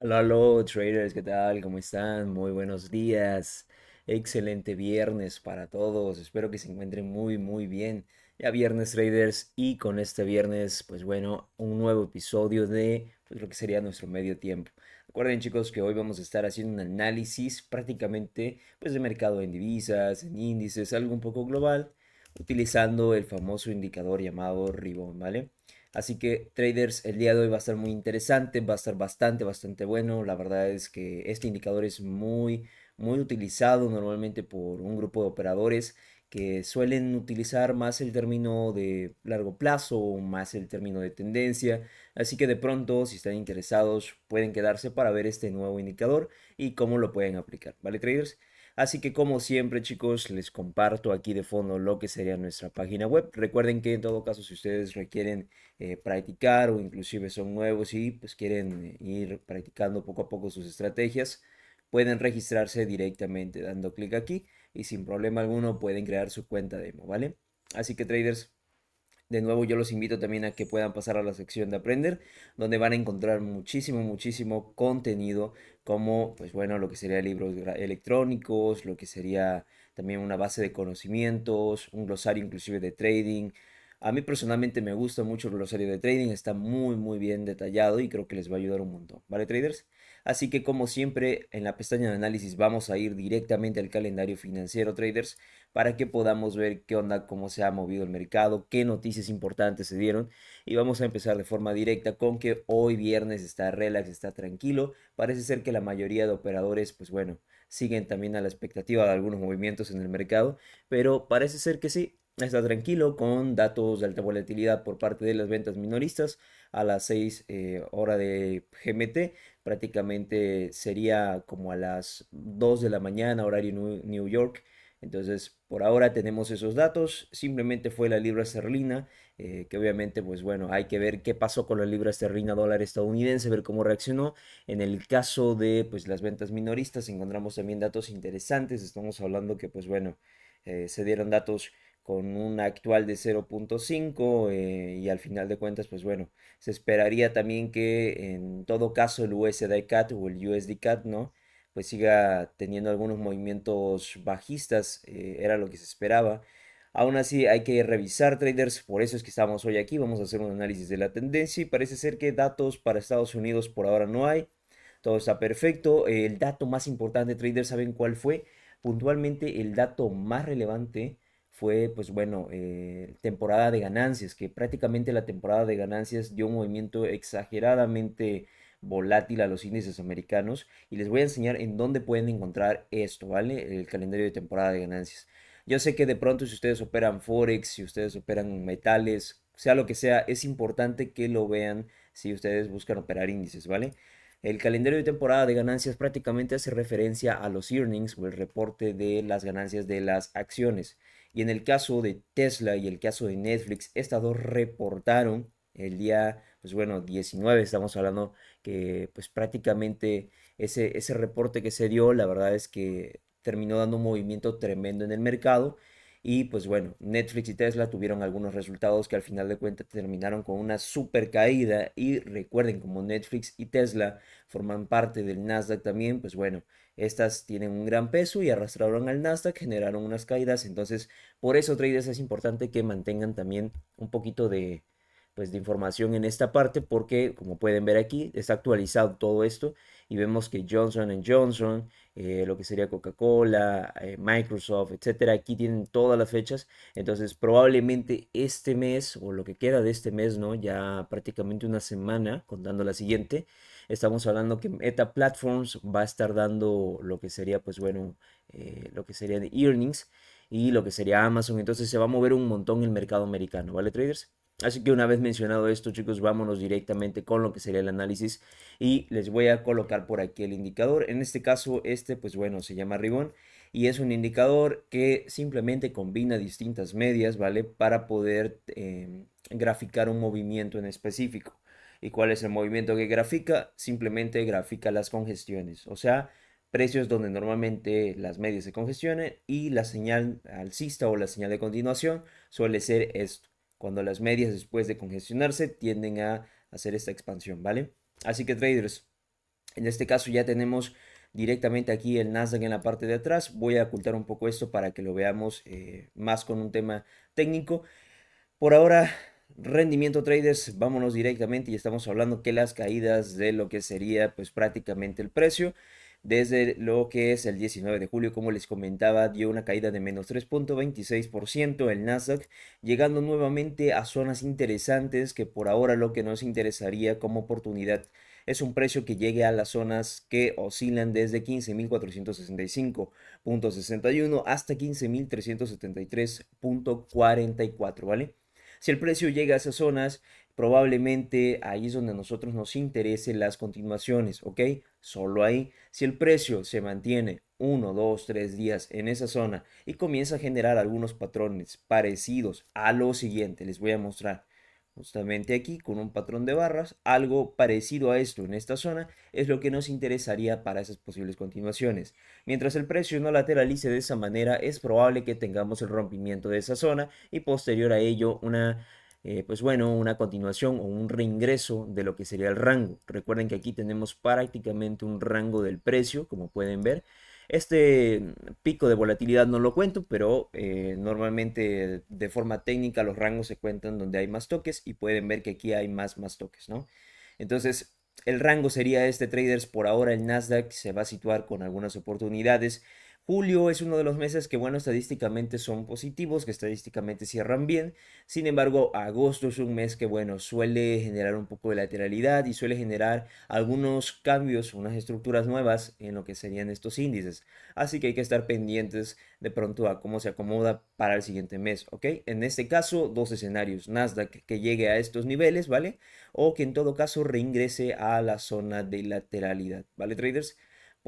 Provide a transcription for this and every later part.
Hola, hola, traders, ¿qué tal? ¿Cómo están? Muy buenos días. Excelente viernes para todos. Espero que se encuentren muy, muy bien. Ya viernes, traders, y con este viernes, pues bueno, un nuevo episodio de pues, lo que sería nuestro medio tiempo. Recuerden, chicos, que hoy vamos a estar haciendo un análisis prácticamente pues, de mercado en divisas, en índices, algo un poco global, utilizando el famoso indicador llamado Ribbon, ¿vale? Así que traders, el día de hoy va a estar muy interesante, va a estar bastante, bastante bueno. La verdad es que este indicador es muy, muy utilizado normalmente por un grupo de operadores que suelen utilizar más el término de largo plazo, o más el término de tendencia, así que de pronto si están interesados pueden quedarse para ver este nuevo indicador y cómo lo pueden aplicar, ¿vale traders? Así que como siempre chicos, les comparto aquí de fondo lo que sería nuestra página web. Recuerden que en todo caso si ustedes requieren eh, practicar o inclusive son nuevos y pues quieren eh, ir practicando poco a poco sus estrategias, pueden registrarse directamente dando clic aquí y sin problema alguno pueden crear su cuenta demo, ¿vale? Así que traders, de nuevo yo los invito también a que puedan pasar a la sección de aprender, donde van a encontrar muchísimo, muchísimo contenido como, pues bueno, lo que sería libros electrónicos, lo que sería también una base de conocimientos, un glosario inclusive de trading. A mí personalmente me gusta mucho el glosario de trading, está muy muy bien detallado y creo que les va a ayudar un montón. ¿Vale, traders? Así que como siempre en la pestaña de análisis vamos a ir directamente al calendario financiero traders para que podamos ver qué onda, cómo se ha movido el mercado, qué noticias importantes se dieron y vamos a empezar de forma directa con que hoy viernes está relax, está tranquilo, parece ser que la mayoría de operadores pues bueno siguen también a la expectativa de algunos movimientos en el mercado, pero parece ser que sí, está tranquilo con datos de alta volatilidad por parte de las ventas minoristas a las 6 eh, hora de GMT. Prácticamente sería como a las 2 de la mañana, horario New York. Entonces, por ahora tenemos esos datos. Simplemente fue la libra esterlina, eh, que obviamente, pues bueno, hay que ver qué pasó con la libra esterlina dólar estadounidense, ver cómo reaccionó. En el caso de pues, las ventas minoristas, encontramos también datos interesantes. Estamos hablando que, pues bueno, eh, se dieron datos con un actual de 0.5 eh, y al final de cuentas, pues bueno, se esperaría también que en todo caso el USD o el USD CAT, ¿no? Pues siga teniendo algunos movimientos bajistas, eh, era lo que se esperaba. Aún así hay que revisar traders, por eso es que estamos hoy aquí, vamos a hacer un análisis de la tendencia y parece ser que datos para Estados Unidos por ahora no hay, todo está perfecto. El dato más importante traders, ¿saben cuál fue? Puntualmente el dato más relevante fue, pues bueno, eh, temporada de ganancias, que prácticamente la temporada de ganancias dio un movimiento exageradamente volátil a los índices americanos y les voy a enseñar en dónde pueden encontrar esto, ¿vale? El calendario de temporada de ganancias. Yo sé que de pronto si ustedes operan forex, si ustedes operan metales, sea lo que sea, es importante que lo vean si ustedes buscan operar índices, ¿vale? El calendario de temporada de ganancias prácticamente hace referencia a los earnings o el reporte de las ganancias de las acciones. Y en el caso de Tesla y el caso de Netflix, estas dos reportaron el día, pues bueno, 19, estamos hablando que pues prácticamente ese, ese reporte que se dio, la verdad es que terminó dando un movimiento tremendo en el mercado y pues bueno, Netflix y Tesla tuvieron algunos resultados que al final de cuentas terminaron con una super caída. Y recuerden, como Netflix y Tesla forman parte del Nasdaq también, pues bueno, estas tienen un gran peso y arrastraron al Nasdaq, generaron unas caídas. Entonces, por eso, traders, es importante que mantengan también un poquito de, pues, de información en esta parte, porque como pueden ver aquí, está actualizado todo esto y vemos que Johnson Johnson, eh, lo que sería Coca-Cola, eh, Microsoft, etcétera, aquí tienen todas las fechas. Entonces, probablemente este mes o lo que queda de este mes, ¿no? Ya prácticamente una semana, contando la siguiente, estamos hablando que Meta Platforms va a estar dando lo que sería, pues bueno, eh, lo que sería de earnings y lo que sería Amazon. Entonces, se va a mover un montón el mercado americano, ¿vale, traders? Así que una vez mencionado esto, chicos, vámonos directamente con lo que sería el análisis y les voy a colocar por aquí el indicador. En este caso, este, pues bueno, se llama Ribón y es un indicador que simplemente combina distintas medias, ¿vale? Para poder em, graficar un movimiento en específico. ¿Y cuál es el movimiento que grafica? Simplemente grafica las congestiones, o sea, precios donde normalmente las medias se congestionen y la señal alcista o la señal de continuación suele ser esto cuando las medias después de congestionarse tienden a hacer esta expansión, ¿vale? Así que traders, en este caso ya tenemos directamente aquí el Nasdaq en la parte de atrás. Voy a ocultar un poco esto para que lo veamos eh, más con un tema técnico. Por ahora, rendimiento traders, vámonos directamente y estamos hablando que las caídas de lo que sería pues prácticamente el precio desde lo que es el 19 de julio, como les comentaba, dio una caída de menos 3.26% el Nasdaq, llegando nuevamente a zonas interesantes que por ahora lo que nos interesaría como oportunidad es un precio que llegue a las zonas que oscilan desde 15.465.61 hasta 15.373.44, ¿vale? Si el precio llega a esas zonas, probablemente ahí es donde a nosotros nos interesen las continuaciones, ¿ok? Solo ahí. Si el precio se mantiene 1, 2, 3 días en esa zona y comienza a generar algunos patrones parecidos a lo siguiente, les voy a mostrar justamente aquí con un patrón de barras, algo parecido a esto en esta zona es lo que nos interesaría para esas posibles continuaciones. Mientras el precio no lateralice de esa manera es probable que tengamos el rompimiento de esa zona y posterior a ello una eh, pues bueno, una continuación o un reingreso de lo que sería el rango. Recuerden que aquí tenemos prácticamente un rango del precio, como pueden ver. Este mm, pico de volatilidad no lo cuento, pero eh, normalmente de forma técnica los rangos se cuentan donde hay más toques y pueden ver que aquí hay más, más toques, ¿no? Entonces, el rango sería este traders por ahora el Nasdaq se va a situar con algunas oportunidades Julio es uno de los meses que, bueno, estadísticamente son positivos, que estadísticamente cierran bien. Sin embargo, agosto es un mes que, bueno, suele generar un poco de lateralidad y suele generar algunos cambios, unas estructuras nuevas en lo que serían estos índices. Así que hay que estar pendientes de pronto a cómo se acomoda para el siguiente mes, ¿ok? En este caso, dos escenarios. Nasdaq que llegue a estos niveles, ¿vale? O que en todo caso reingrese a la zona de lateralidad, ¿vale, traders?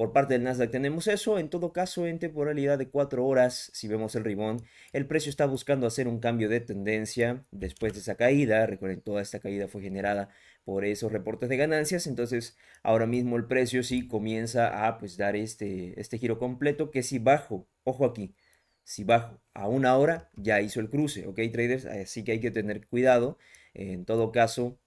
Por parte del Nasdaq tenemos eso, en todo caso en temporalidad de 4 horas, si vemos el ribón, el precio está buscando hacer un cambio de tendencia después de esa caída, recuerden toda esta caída fue generada por esos reportes de ganancias, entonces ahora mismo el precio sí comienza a pues dar este, este giro completo que si bajo, ojo aquí, si bajo a una hora ya hizo el cruce, ok traders, así que hay que tener cuidado, en todo caso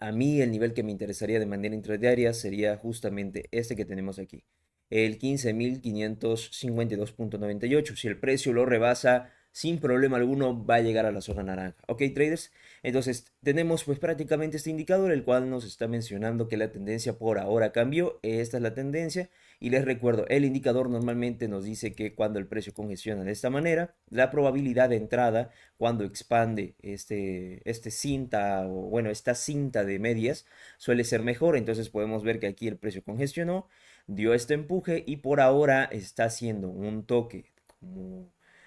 a mí el nivel que me interesaría de manera intradiaria sería justamente este que tenemos aquí, el 15.552.98. Si el precio lo rebasa, sin problema alguno va a llegar a la zona naranja. ¿Ok, traders? Entonces tenemos pues prácticamente este indicador, el cual nos está mencionando que la tendencia por ahora cambió. Esta es la tendencia. Y les recuerdo, el indicador normalmente nos dice que cuando el precio congestiona de esta manera, la probabilidad de entrada cuando expande este, este cinta o bueno, esta cinta de medias suele ser mejor. Entonces podemos ver que aquí el precio congestionó, dio este empuje y por ahora está haciendo un toque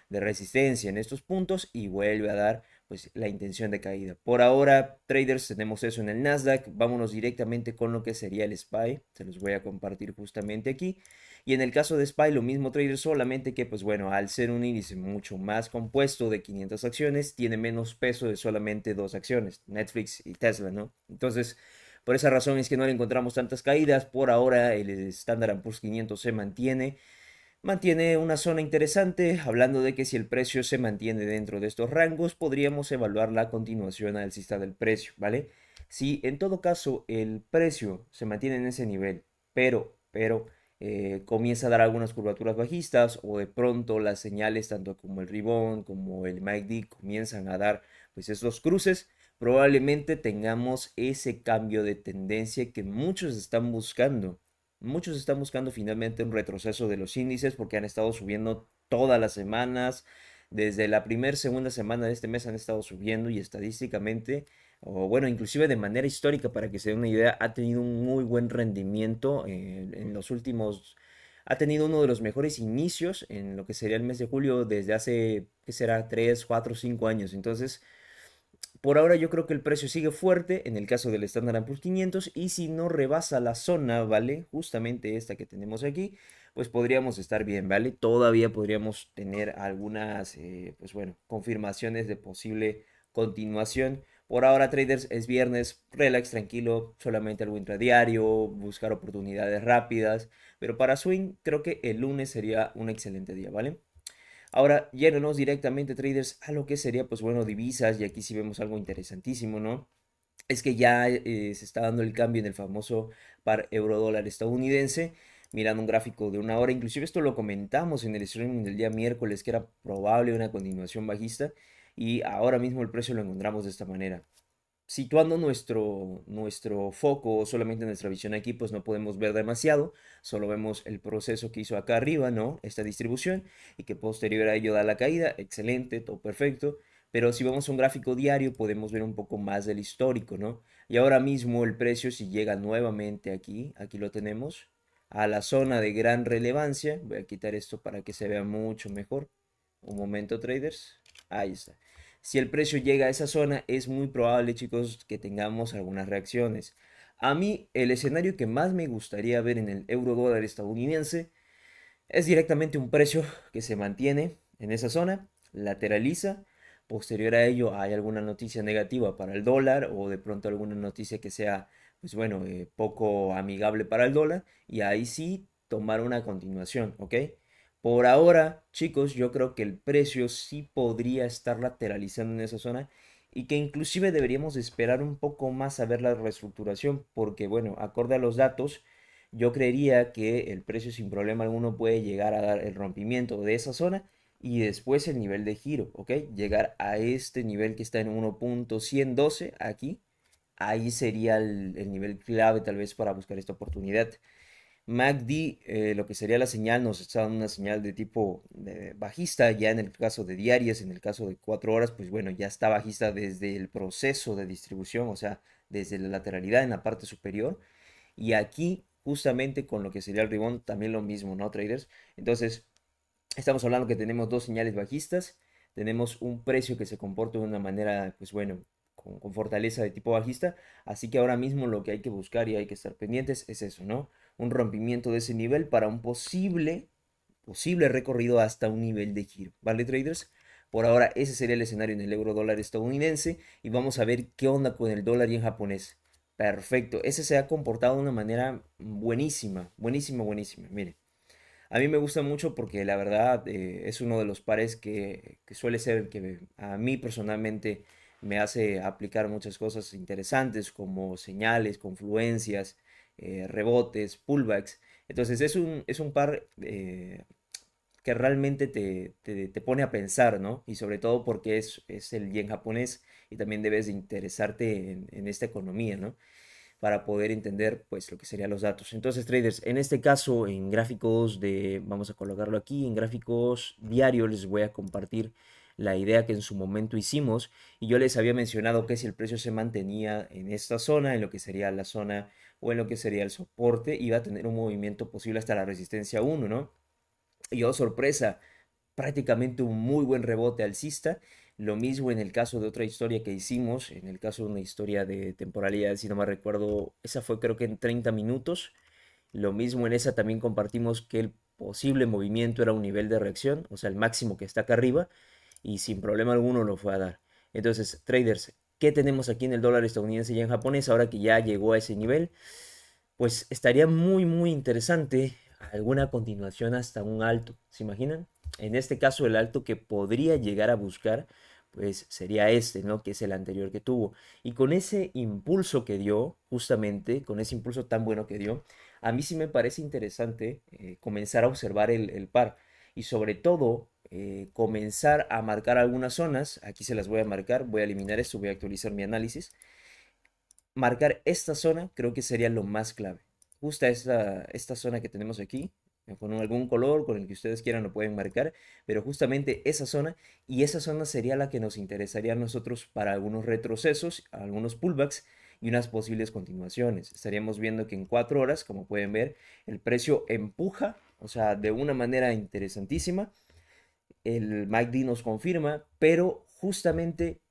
de resistencia en estos puntos y vuelve a dar pues la intención de caída. Por ahora, traders, tenemos eso en el Nasdaq. Vámonos directamente con lo que sería el SPY. Se los voy a compartir justamente aquí. Y en el caso de SPY, lo mismo traders, solamente que, pues bueno, al ser un índice mucho más compuesto de 500 acciones, tiene menos peso de solamente dos acciones, Netflix y Tesla, ¿no? Entonces, por esa razón es que no le encontramos tantas caídas. Por ahora, el Standard Poor's 500 se mantiene mantiene una zona interesante, hablando de que si el precio se mantiene dentro de estos rangos, podríamos evaluar la continuación alcista del precio, ¿vale? Si en todo caso el precio se mantiene en ese nivel, pero, pero eh, comienza a dar algunas curvaturas bajistas o de pronto las señales, tanto como el ribón como el MACD, comienzan a dar pues estos cruces, probablemente tengamos ese cambio de tendencia que muchos están buscando Muchos están buscando finalmente un retroceso de los índices porque han estado subiendo todas las semanas. Desde la primera, segunda semana de este mes han estado subiendo y estadísticamente, o bueno, inclusive de manera histórica, para que se den una idea, ha tenido un muy buen rendimiento en, eh, en los últimos ha tenido uno de los mejores inicios en lo que sería el mes de julio desde hace, ¿qué será?, 3, 4, 5 años. Entonces, por ahora yo creo que el precio sigue fuerte en el caso del Standard Poor's 500 y si no rebasa la zona, ¿vale? Justamente esta que tenemos aquí, pues podríamos estar bien, ¿vale? Todavía podríamos tener algunas, eh, pues bueno, confirmaciones de posible continuación. Por ahora, traders, es viernes, relax, tranquilo, solamente algo intradiario, buscar oportunidades rápidas. Pero para swing, creo que el lunes sería un excelente día, ¿vale? Ahora, yéndonos directamente, traders, a lo que sería, pues bueno, divisas, y aquí sí vemos algo interesantísimo, ¿no? Es que ya eh, se está dando el cambio en el famoso par euro-dólar estadounidense mirando un gráfico de una hora. Inclusive esto lo comentamos en el streaming del día miércoles, que era probable una continuación bajista. Y ahora mismo el precio lo encontramos de esta manera situando nuestro, nuestro foco o solamente nuestra visión aquí, pues no podemos ver demasiado, solo vemos el proceso que hizo acá arriba, ¿no? Esta distribución y que posterior a ello da la caída, excelente, todo perfecto, pero si vamos a un gráfico diario podemos ver un poco más del histórico, ¿no? Y ahora mismo el precio si llega nuevamente aquí, aquí lo tenemos, a la zona de gran relevancia, voy a quitar esto para que se vea mucho mejor, un momento traders, ahí está. Si el precio llega a esa zona, es muy probable, chicos, que tengamos algunas reacciones. A mí, el escenario que más me gustaría ver en el euro dólar estadounidense es directamente un precio que se mantiene en esa zona, lateraliza. Posterior a ello, hay alguna noticia negativa para el dólar o de pronto alguna noticia que sea, pues bueno, eh, poco amigable para el dólar. Y ahí sí tomar una continuación, ¿ok? Por ahora, chicos, yo creo que el precio sí podría estar lateralizando en esa zona y que inclusive deberíamos esperar un poco más a ver la reestructuración porque, bueno, acorde a los datos, yo creería que el precio sin problema alguno puede llegar a dar el rompimiento de esa zona y después el nivel de giro, ¿ok? Llegar a este nivel que está en 1.112 aquí, ahí sería el, el nivel clave tal vez para buscar esta oportunidad. MACD, eh, lo que sería la señal, nos está dando una señal de tipo eh, bajista, ya en el caso de diarias, en el caso de cuatro horas, pues bueno, ya está bajista desde el proceso de distribución, o sea, desde la lateralidad en la parte superior. Y aquí, justamente con lo que sería el ribón, también lo mismo, ¿no, traders? Entonces, estamos hablando que tenemos dos señales bajistas, tenemos un precio que se comporta de una manera, pues bueno, con fortaleza de tipo bajista, así que ahora mismo lo que hay que buscar y hay que estar pendientes es eso, ¿no? un rompimiento de ese nivel para un posible, posible recorrido hasta un nivel de giro. ¿Vale, traders? Por ahora ese sería el escenario en el euro dólar estadounidense y vamos a ver qué onda con el dólar y en japonés. Perfecto, ese se ha comportado de una manera buenísima, buenísima, buenísima. mire a mí me gusta mucho porque la verdad eh, es uno de los pares que, que suele ser que a mí personalmente me hace aplicar muchas cosas interesantes como señales, confluencias, eh, rebotes, pullbacks. Entonces es un, es un par eh, que realmente te, pone a pensar, ¿no? Y sobre todo porque es, es el yen japonés y también debes de interesarte en, esta economía, ¿no? Para poder entender, pues, lo que serían los datos. Entonces, traders, en este caso, en gráficos de, vamos a colocarlo aquí, en gráficos diarios les voy a compartir la idea que en su momento hicimos y yo les había mencionado que si el precio se mantenía en esta zona, en lo que sería la zona o en lo que sería el soporte iba a tener un movimiento posible hasta la resistencia 1, ¿no? Y oh, sorpresa, prácticamente un muy buen rebote alcista. Lo mismo en el caso de otra historia que hicimos, en el caso de una historia de temporalidad, si no me recuerdo, esa fue creo que en 30 minutos. Lo mismo en esa también compartimos que el posible movimiento era un nivel de reacción, o sea, el máximo que está acá arriba, y sin problema alguno lo fue a dar. Entonces, traders, que tenemos aquí en el dólar estadounidense y en japonés, ahora que ya llegó a ese nivel, pues estaría muy, muy interesante alguna continuación hasta un alto, ¿se imaginan? En este caso, el alto que podría llegar a buscar, pues sería este, ¿no? Que es el anterior que tuvo. Y con ese impulso que dio, justamente, con ese impulso tan bueno que dio, a mí sí me parece interesante eh, comenzar a observar el par. Y sobre todo, eh, comenzar a marcar algunas zonas. Aquí se las voy a marcar, voy a eliminar esto, voy a actualizar mi análisis. Marcar esta zona creo que sería lo más clave. Justa esta, esta zona que tenemos aquí, eh, con algún color, con el que ustedes quieran lo pueden marcar, pero justamente esa zona, y esa zona sería la que nos interesaría a nosotros para algunos retrocesos, algunos pullbacks y unas posibles continuaciones. Estaríamos viendo que en cuatro horas, como pueden ver, el precio empuja, o sea, de una manera interesantísima, el MACD nos confirma, pero justamente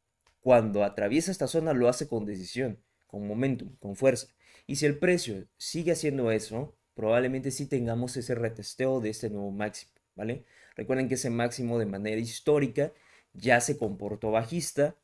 cuando atraviesa esta zona lo hace con decisión, con momentum, con fuerza. Y si el precio sigue haciendo eso, probablemente sí tengamos ese retesteo de este nuevo máximo, ¿vale? Recuerden que ese máximo de manera histórica ya se comportó bajista.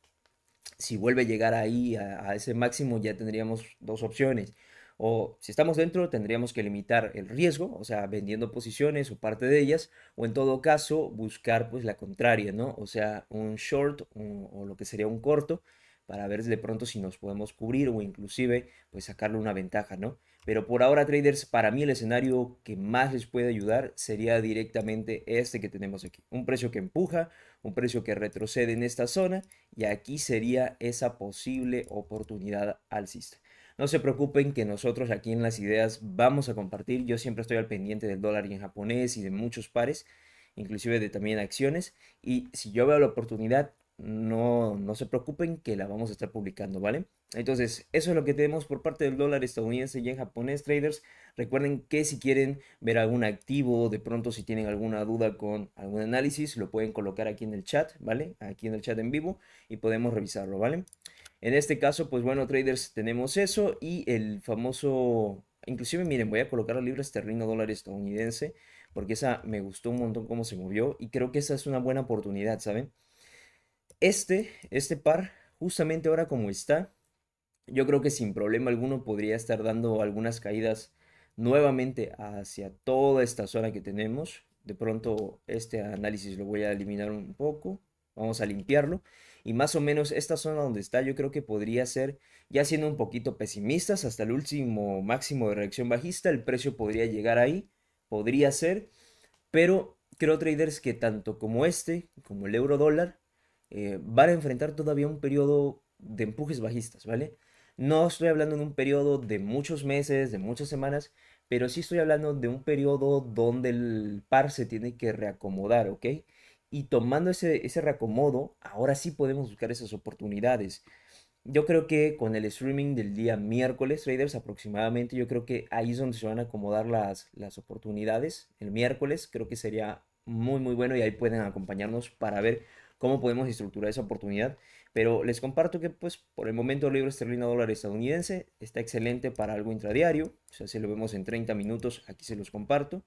Si vuelve a llegar ahí a, a ese máximo ya tendríamos dos opciones o si estamos dentro, tendríamos que limitar el riesgo, o sea, vendiendo posiciones o parte de ellas, o en todo caso, buscar pues la contraria, ¿no? O sea, un short o lo que sería un corto para ver de pronto si nos podemos cubrir o inclusive pues sacarle una ventaja, ¿no? Pero por ahora, traders, para mí el escenario que más les puede ayudar sería directamente este que tenemos aquí. Un precio que empuja, un precio que retrocede en esta zona y aquí sería esa posible oportunidad alcista. No se preocupen que nosotros aquí en las ideas vamos a compartir, yo siempre estoy al pendiente del dólar y en japonés y de muchos pares, inclusive de también acciones y si yo veo la oportunidad no, no se preocupen que la vamos a estar publicando, ¿vale? Entonces, eso es lo que tenemos por parte del dólar estadounidense y en japonés, traders. Recuerden que si quieren ver algún activo, de pronto si tienen alguna duda con algún análisis, lo pueden colocar aquí en el chat, ¿vale? Aquí en el chat en vivo y podemos revisarlo, ¿vale? En este caso, pues bueno, traders, tenemos eso y el famoso... Inclusive, miren, voy a colocar la libra esterlina dólar estadounidense porque esa me gustó un montón cómo se movió y creo que esa es una buena oportunidad, ¿saben? Este, este par, justamente ahora como está, yo creo que sin problema alguno podría estar dando algunas caídas nuevamente hacia toda esta zona que tenemos. De pronto este análisis lo voy a eliminar un poco. Vamos a limpiarlo. Y más o menos esta zona donde está yo creo que podría ser, ya siendo un poquito pesimistas, hasta el último máximo de reacción bajista. El precio podría llegar ahí. Podría ser. Pero creo traders que tanto como este, como el euro dólar, eh, van a enfrentar todavía un periodo de empujes bajistas, ¿vale? No estoy hablando de un periodo de muchos meses, de muchas semanas, pero sí estoy hablando de un periodo donde el par se tiene que reacomodar, ¿ok? Y tomando ese, ese reacomodo, ahora sí podemos buscar esas oportunidades. Yo creo que con el streaming del día miércoles, traders, aproximadamente, yo creo que ahí es donde se van a acomodar las, las oportunidades. El miércoles creo que sería muy, muy bueno y ahí pueden acompañarnos para ver cómo podemos estructurar esa oportunidad. Pero les comparto que, pues, por el momento el libro esterlina dólar estadounidense está excelente para algo intradiario. O sea, si lo vemos en 30 minutos, aquí se los comparto.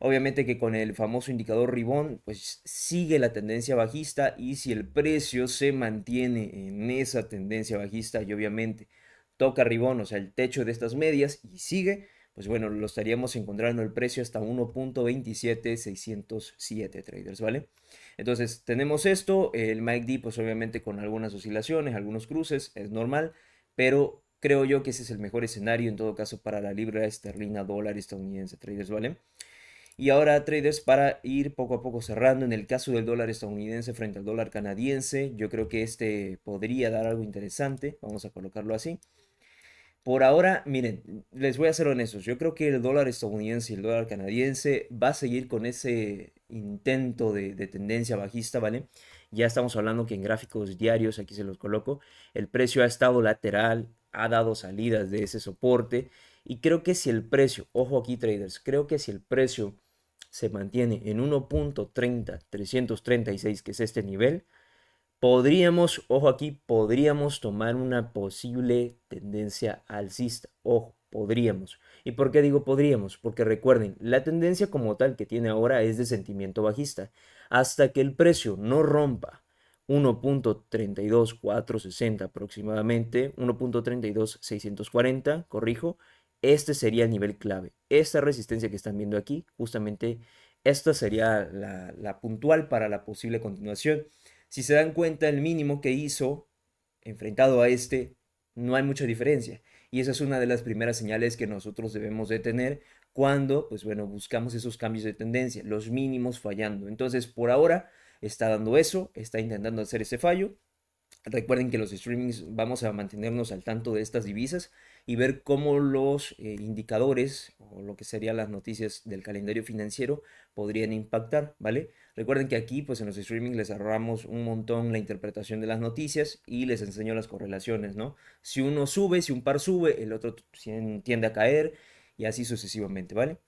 Obviamente que con el famoso indicador ribón, pues sigue la tendencia bajista y si el precio se mantiene en esa tendencia bajista y obviamente toca ribón, o sea, el techo de estas medias y sigue, pues bueno, lo estaríamos encontrando el precio hasta 1.27607 traders, ¿vale? Entonces tenemos esto, el MACD pues obviamente con algunas oscilaciones, algunos cruces, es normal, pero creo yo que ese es el mejor escenario en todo caso para la libra esterlina dólar estadounidense, traders, ¿vale? Y ahora, traders, para ir poco a poco cerrando, en el caso del dólar estadounidense frente al dólar canadiense, yo creo que este podría dar algo interesante, vamos a colocarlo así. Por ahora, miren, les voy a ser honestos. Yo creo que el dólar estadounidense y el dólar canadiense va a seguir con ese intento de, de, tendencia bajista, ¿vale? Ya estamos hablando que en gráficos diarios, aquí se los coloco, el precio ha estado lateral, ha dado salidas de ese soporte. Y creo que si el precio, ojo aquí traders, creo que si el precio se mantiene en 1.30, 336, que es este nivel, podríamos, ojo aquí, podríamos tomar una posible tendencia alcista. Ojo, podríamos. ¿Y por qué digo podríamos? Porque recuerden, la tendencia como tal que tiene ahora es de sentimiento bajista. Hasta que el precio no rompa 1.32460 aproximadamente, 1.32640, corrijo, este sería el nivel clave. Esta resistencia que están viendo aquí, justamente, esta sería la, la puntual para la posible continuación. Si se dan cuenta, el mínimo que hizo enfrentado a este, no hay mucha diferencia. Y esa es una de las primeras señales que nosotros debemos de tener cuando, pues bueno, buscamos esos cambios de tendencia, los mínimos fallando. Entonces, por ahora está dando eso, está intentando hacer ese fallo. Recuerden que los streamings vamos a mantenernos al tanto de estas divisas y ver cómo los eh, indicadores o lo que serían las noticias del calendario financiero podrían impactar, ¿vale? Recuerden que aquí, pues en los streaming les ahorramos un montón la interpretación de las noticias y les enseño las correlaciones, ¿no? Si uno sube, si un par sube, el otro tiende a caer y así sucesivamente, ¿vale?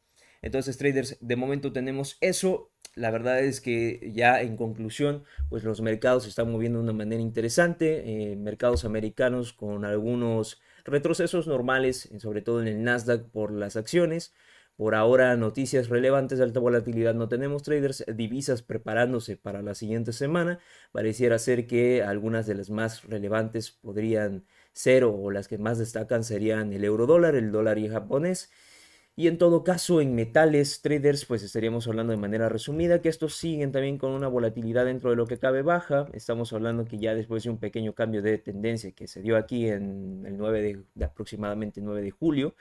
Entonces, traders, de momento tenemos eso. La verdad es que ya en conclusión, pues los mercados se están moviendo de una manera interesante. Eh, mercados americanos con algunos retrocesos normales, sobre todo en el Nasdaq por las acciones. Por ahora, noticias relevantes de alta volatilidad no tenemos traders. Divisas preparándose para la siguiente semana. Pareciera ser que algunas de las más relevantes podrían ser o las que más destacan serían el euro dólar, el dólar y japonés. Y en todo caso, en metales, traders, pues estaríamos hablando de manera resumida que estos siguen también con una volatilidad dentro de lo que cabe baja. Estamos hablando que ya después de un pequeño cambio de tendencia que se dio aquí en el 9 de, de aproximadamente 9 de julio,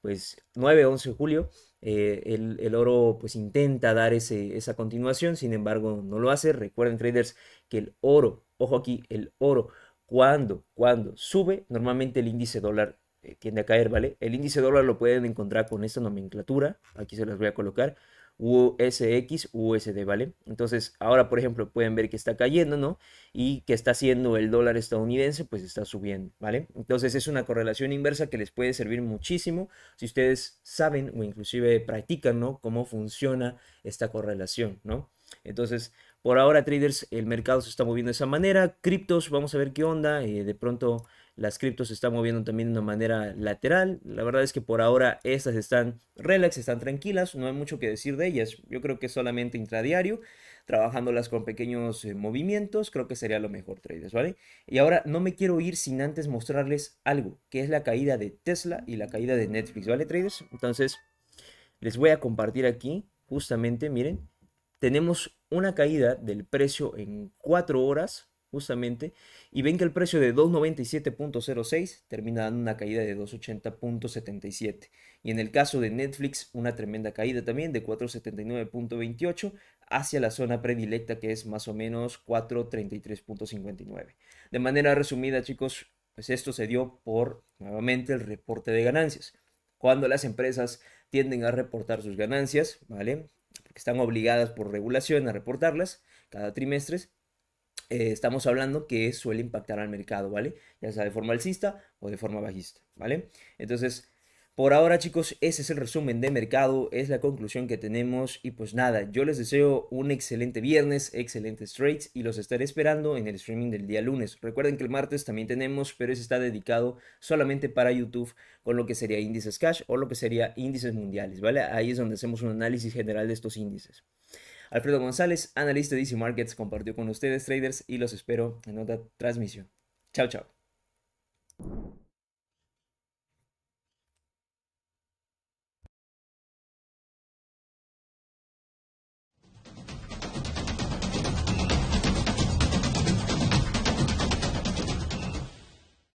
pues 9, 11 de julio, eh, el, oro pues intenta dar ese, esa continuación, sin embargo no lo hace. Recuerden traders que el oro, ojo aquí, el oro, cuando, cuando sube, normalmente el índice dólar eh, tiende a caer, ¿vale? El índice dólar lo pueden encontrar con esta nomenclatura, aquí se las voy a colocar, USX, USD, ¿vale? Entonces, ahora, por ejemplo, pueden ver que está cayendo, ¿no? Y que está haciendo el dólar estadounidense, pues está subiendo, ¿vale? Entonces, es una correlación inversa que les puede servir muchísimo si ustedes saben o inclusive practican, ¿no? Cómo funciona esta correlación, ¿no? Entonces, por ahora, traders, el mercado se está moviendo de esa manera. Criptos, vamos a ver qué onda. Eh, de pronto las criptos se están moviendo también de una manera lateral. La verdad es que por ahora estas están relax, están tranquilas, no hay mucho que decir de ellas. Yo creo que solamente intradiario, trabajándolas con pequeños eh, movimientos, creo que sería lo mejor, traders, ¿vale? Y ahora no me quiero ir sin antes mostrarles algo, que es la caída de Tesla y la caída de Netflix, ¿vale, traders? Entonces, les voy a compartir aquí, justamente, miren, tenemos una caída del precio en cuatro horas justamente, y ven que el precio de 297.06 termina dando una caída de 280.77. Y en el caso de Netflix, una tremenda caída también de 479.28 hacia la zona predilecta que es más o menos 433.59. De manera resumida, chicos, pues esto se dio por nuevamente el reporte de ganancias. Cuando las empresas tienden a reportar sus ganancias, ¿vale? Porque están obligadas por regulación a reportarlas cada trimestre, eh, estamos hablando que suele impactar al mercado, ¿vale? Ya sea de forma alcista o de forma bajista, ¿vale? Entonces, por ahora chicos, ese es el resumen de mercado, es la conclusión que tenemos y pues nada, yo les deseo un excelente viernes, excelentes trades y los estaré esperando en el streaming del día lunes. Recuerden que el martes también tenemos, pero ese está dedicado solamente para YouTube con lo que sería índices cash o lo que sería índices mundiales, ¿vale? Ahí es donde hacemos un análisis general de estos índices. Alfredo González, analista de Easy Markets, compartió con ustedes, traders, y los espero en otra transmisión. Chau, chao.